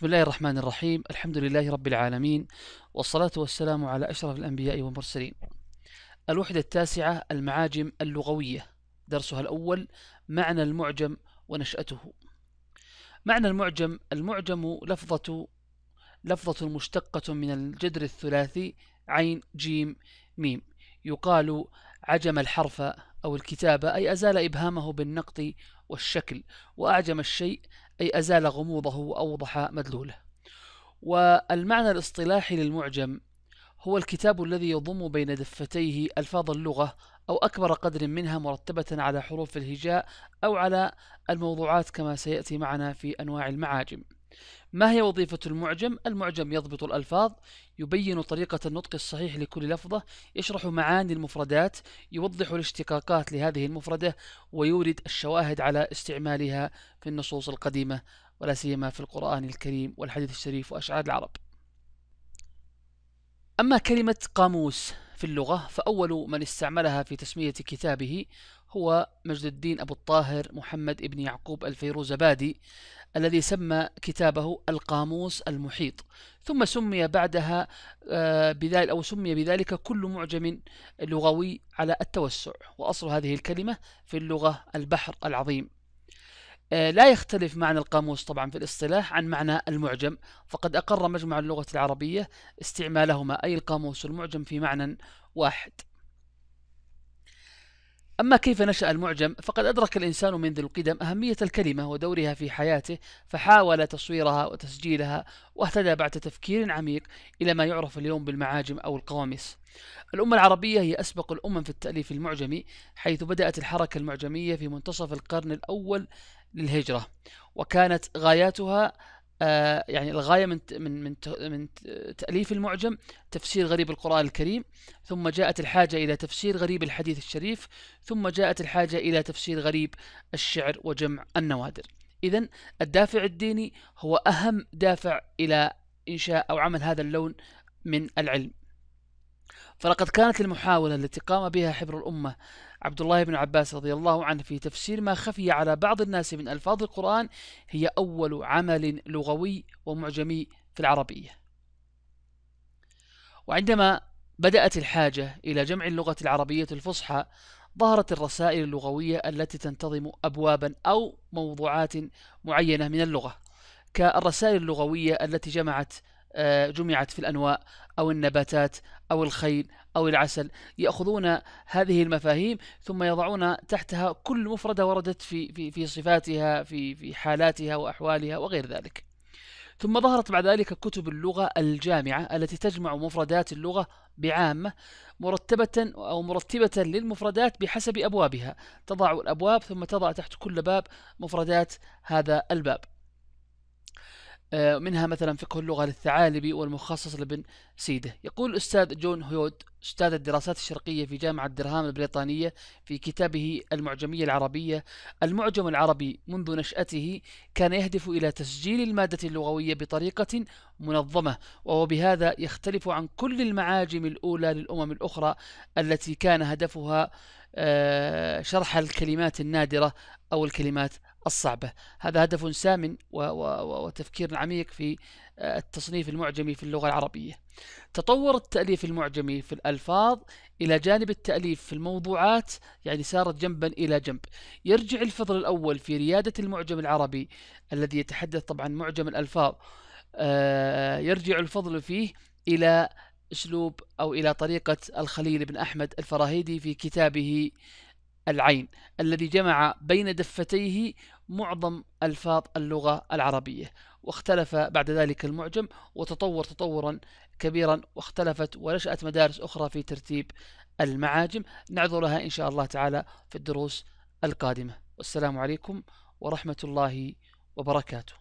بسم الله الرحمن الرحيم الحمد لله رب العالمين والصلاة والسلام على أشرف الأنبياء والمرسلين الوحدة التاسعة المعاجم اللغوية درسها الأول معنى المعجم ونشأته معنى المعجم المعجم لفظة لفظة مشتقة من الجدر الثلاثي عين جيم ميم يقال عجم الحرف أو الكتابة أي أزال إبهامه بالنقط والشكل وأعجم الشيء أي أزال غموضه وأوضح مدلوله والمعنى الاصطلاحي للمعجم هو الكتاب الذي يضم بين دفتيه ألفاظ اللغة أو أكبر قدر منها مرتبة على حروف الهجاء أو على الموضوعات كما سيأتي معنا في أنواع المعاجم ما هي وظيفة المعجم؟ المعجم يضبط الألفاظ يبين طريقة النطق الصحيح لكل لفظة يشرح معاني المفردات يوضح الاشتقاقات لهذه المفردة ويورد الشواهد على استعمالها في النصوص القديمة ولا سيما في القرآن الكريم والحديث الشريف وأشعار العرب أما كلمة قاموس في اللغة فأول من استعملها في تسمية كتابه هو مجد الدين أبو الطاهر محمد ابن يعقوب الفيروزبادي الذي سمى كتابه القاموس المحيط ثم سمي بعدها آه، بذلك أو سمي بذلك كل معجم لغوي على التوسع وأصل هذه الكلمة في اللغة البحر العظيم آه، لا يختلف معنى القاموس طبعا في الاصطلاح عن معنى المعجم فقد أقر مجمع اللغة العربية استعمالهما أي القاموس والمعجم في معنى واحد أما كيف نشأ المعجم فقد أدرك الإنسان منذ القدم أهمية الكلمة ودورها في حياته فحاول تصويرها وتسجيلها واهتدى بعد تفكير عميق إلى ما يعرف اليوم بالمعاجم أو القواميس الأمة العربية هي أسبق الأمم في التأليف المعجمي حيث بدأت الحركة المعجمية في منتصف القرن الأول للهجرة وكانت غاياتها آه، يعني الغايه من من من من تاليف المعجم تفسير غريب القران الكريم ثم جاءت الحاجه الى تفسير غريب الحديث الشريف ثم جاءت الحاجه الى تفسير غريب الشعر وجمع النوادر اذا الدافع الديني هو اهم دافع الى انشاء او عمل هذا اللون من العلم فلقد كانت المحاوله التي قام بها حبر الامه عبد الله بن عباس رضي الله عنه في تفسير ما خفي على بعض الناس من ألفاظ القرآن هي أول عمل لغوي ومعجمي في العربية وعندما بدأت الحاجة إلى جمع اللغة العربية الفصحى ظهرت الرسائل اللغوية التي تنتظم أبوابا أو موضوعات معينة من اللغة كالرسائل اللغوية التي جمعت آه، جمعت في الأنواء أو النباتات أو الخيل أو العسل يأخذون هذه المفاهيم ثم يضعون تحتها كل مفردة وردت في, في, في صفاتها في, في حالاتها وأحوالها وغير ذلك ثم ظهرت بعد ذلك كتب اللغة الجامعة التي تجمع مفردات اللغة بعامة مرتبة أو مرتبة للمفردات بحسب أبوابها تضع الأبواب ثم تضع تحت كل باب مفردات هذا الباب آه، منها مثلا فقه اللغة للثعالبي والمخصص لابن سيدة يقول الأستاذ جون هيود أستاذ الدراسات الشرقية في جامعة درهام البريطانية في كتابه المعجمية العربية المعجم العربي منذ نشأته كان يهدف إلى تسجيل المادة اللغوية بطريقة منظمة وهو بهذا يختلف عن كل المعاجم الأولى للأمم الأخرى التي كان هدفها آه، شرح الكلمات النادرة أو الكلمات الصعبة هذا هدف سام و... و... وتفكير عميق في آه، التصنيف المعجمي في اللغة العربية تطور التأليف المعجمي في الألفاظ إلى جانب التأليف في الموضوعات يعني سارت جنبا إلى جنب يرجع الفضل الأول في ريادة المعجم العربي الذي يتحدث طبعا معجم الألفاظ آه، يرجع الفضل فيه إلى أسلوب أو إلى طريقة الخليل بن أحمد الفراهيدي في كتابه العين الذي جمع بين دفتيه معظم ألفاظ اللغة العربية واختلف بعد ذلك المعجم وتطور تطورا كبيرا واختلفت ونشأت مدارس أخرى في ترتيب المعاجم نعذرها إن شاء الله تعالى في الدروس القادمة والسلام عليكم ورحمة الله وبركاته